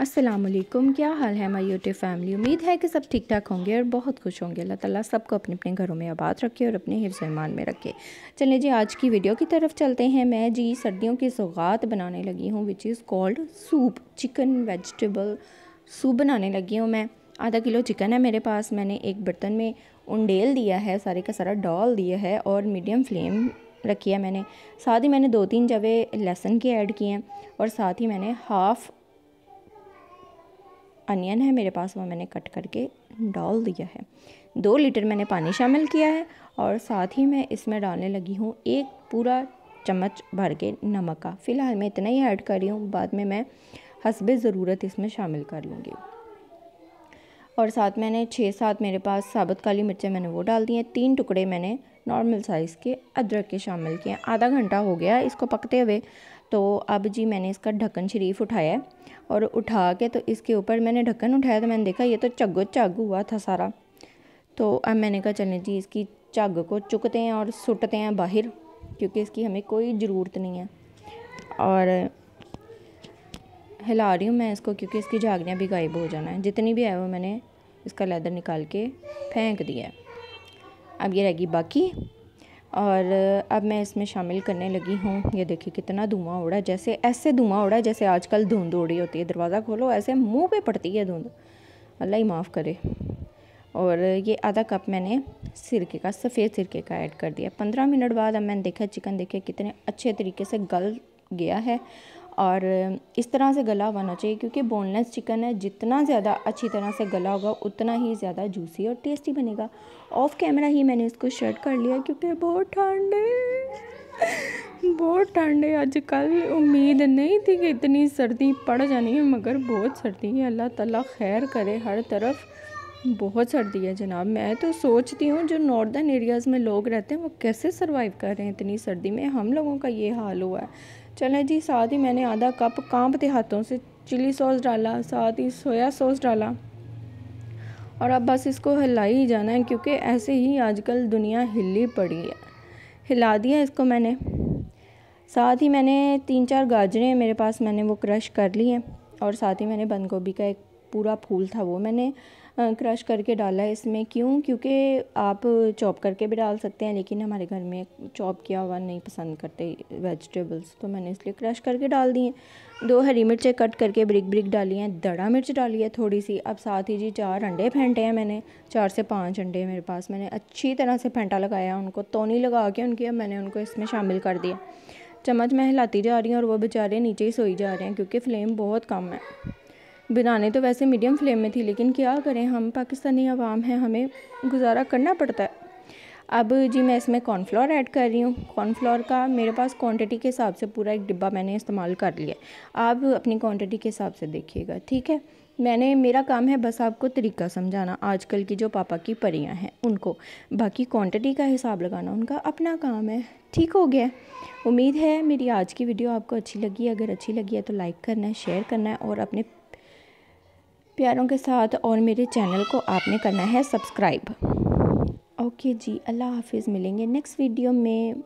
असलम क्या हाल है my YouTube family उम्मीद है कि सब ठीक ठाक होंगे और बहुत खुश होंगे अल्लाह ताला सबको अपने अपने घरों में आबाद रखे और अपने हिफ्स ईमान में रखे चले जी आज की वीडियो की तरफ चलते हैं मैं जी सर्दियों की सौगात बनाने लगी हूँ which is called soup chicken vegetable soup बनाने लगी हूँ मैं आधा किलो चिकन है मेरे पास मैंने एक बर्तन में उंडेल दिया है सारे का सारा डाल दिया है और मीडियम फ्लेम रखी है मैंने साथ ही मैंने दो तीन जवे लहसुन के ऐड किए हैं और साथ ही मैंने हाफ़ अनियन है मेरे पास वो मैंने कट करके डाल दिया है दो लीटर मैंने पानी शामिल किया है और साथ ही मैं इसमें डालने लगी हूँ एक पूरा चम्मच भर के नमक का फ़िलहाल मैं इतना ही ऐड कर रही हूँ बाद में मैं हसब ज़रूरत इसमें शामिल कर लूँगी और साथ मैंने छः सात मेरे पास साबुत काली मिर्चें मैंने वो डाल दी हैं तीन टुकड़े मैंने नॉर्मल साइज़ के अदरक के शामिल किए आधा घंटा हो गया इसको पकते हुए तो अब जी मैंने इसका ढक्कन शरीफ उठाया और उठा के तो इसके ऊपर मैंने ढक्कन उठाया तो मैंने देखा ये तो चगो चग हुआ था सारा तो अब मैंने कहा चलें जी इसकी चग को चुकते हैं और सुटते हैं बाहर क्योंकि इसकी हमें कोई ज़रूरत नहीं है और हिला रही हूँ मैं इसको क्योंकि इसकी झागनियाँ भी गायब हो जाना है जितनी भी है वो मैंने इसका लेदर निकाल के फेंक दिया है अब ये रहेगी बाकी और अब मैं इसमें शामिल करने लगी हूँ ये देखिए कितना धुआं उड़ा जैसे ऐसे धुआं उड़ा जैसे आजकल धुंध उड़ी होती है दरवाज़ा खोलो ऐसे मुंह पे पड़ती है धुंध अल्लाह ही माफ़ करे और ये आधा कप मैंने सिरके का सफ़ेद सिरके का ऐड कर दिया पंद्रह मिनट बाद अब मैंने देखा चिकन देखे कितने अच्छे तरीके से गल गया है और इस तरह से गला हुआ होना चाहिए क्योंकि बोनलेस चिकन है जितना ज़्यादा अच्छी तरह से गला होगा उतना ही ज़्यादा जूसी और टेस्टी बनेगा ऑफ कैमरा ही मैंने इसको शर्ट कर लिया क्योंकि बहुत ठंड है बहुत ठंड है आजकल उम्मीद नहीं थी कि इतनी सर्दी पड़ जानी है मगर बहुत सर्दी है अल्लाह ताला खैर करे हर तरफ बहुत सर्दी है जनाब मैं तो सोचती हूँ जो नॉर्दर्न एरियाज़ में लोग रहते हैं वो कैसे सरवाइव कर रहे हैं इतनी सर्दी में हम लोगों का ये हाल हुआ है चलें जी साथ ही मैंने आधा कप कांपते हाथों से चिली सॉस डाला साथ ही सोया सॉस डाला और अब बस इसको हिला ही जाना है क्योंकि ऐसे ही आजकल दुनिया हिली पड़ी है हिला दिया इसको मैंने साथ ही मैंने तीन चार गाजरें मेरे पास मैंने वो क्रश कर ली हैं और साथ ही मैंने बंद गोभी का एक पूरा फूल था वो मैंने क्रश करके डाला है इसमें क्यों क्योंकि आप चॉप करके भी डाल सकते हैं लेकिन हमारे घर में चॉप किया हुआ नहीं पसंद करते वेजिटेबल्स तो मैंने इसलिए क्रश करके डाल दिए दो हरी मिर्चें कट करके ब्रिक ब्रिक डाली हैं दड़ा मिर्च डाली है थोड़ी सी अब साथ ही जी चार अंडे फेंटे हैं मैंने चार से पाँच अंडे मेरे पास मैंने अच्छी तरह से फेंटा लगाया उनको तोनी लगा के उनकी अब मैंने उनको इसमें शामिल कर दिया चम्मच मैं हिलाती जा रही हूँ और वो बेचारे नीचे ही सोई जा रहे हैं क्योंकि फ्लेम बहुत कम है बनाने तो वैसे मीडियम फ्लेम में थी लेकिन क्या करें हम पाकिस्तानी आवाम हैं हमें गुजारा करना पड़ता है अब जी मैं इसमें कॉर्नफ्लोर ऐड कर रही हूँ कॉर्नफ्लोर का मेरे पास क्वांटिटी के हिसाब से पूरा एक डिब्बा मैंने इस्तेमाल कर लिया आप अपनी क्वांटिटी के हिसाब से देखिएगा ठीक है मैंने मेरा काम है बस आपको तरीका समझाना आजकल की जो पापा की परियां हैं उनको बाकी क्वांटिटी का हिसाब लगाना उनका अपना काम है ठीक हो गया उम्मीद है मेरी आज की वीडियो आपको अच्छी लगी अगर अच्छी लगी है तो लाइक करना है शेयर करना है और अपने प्यारों के साथ और मेरे चैनल को आपने करना है सब्सक्राइब ओके जी अल्लाह हाफिज़ मिलेंगे नेक्स्ट वीडियो में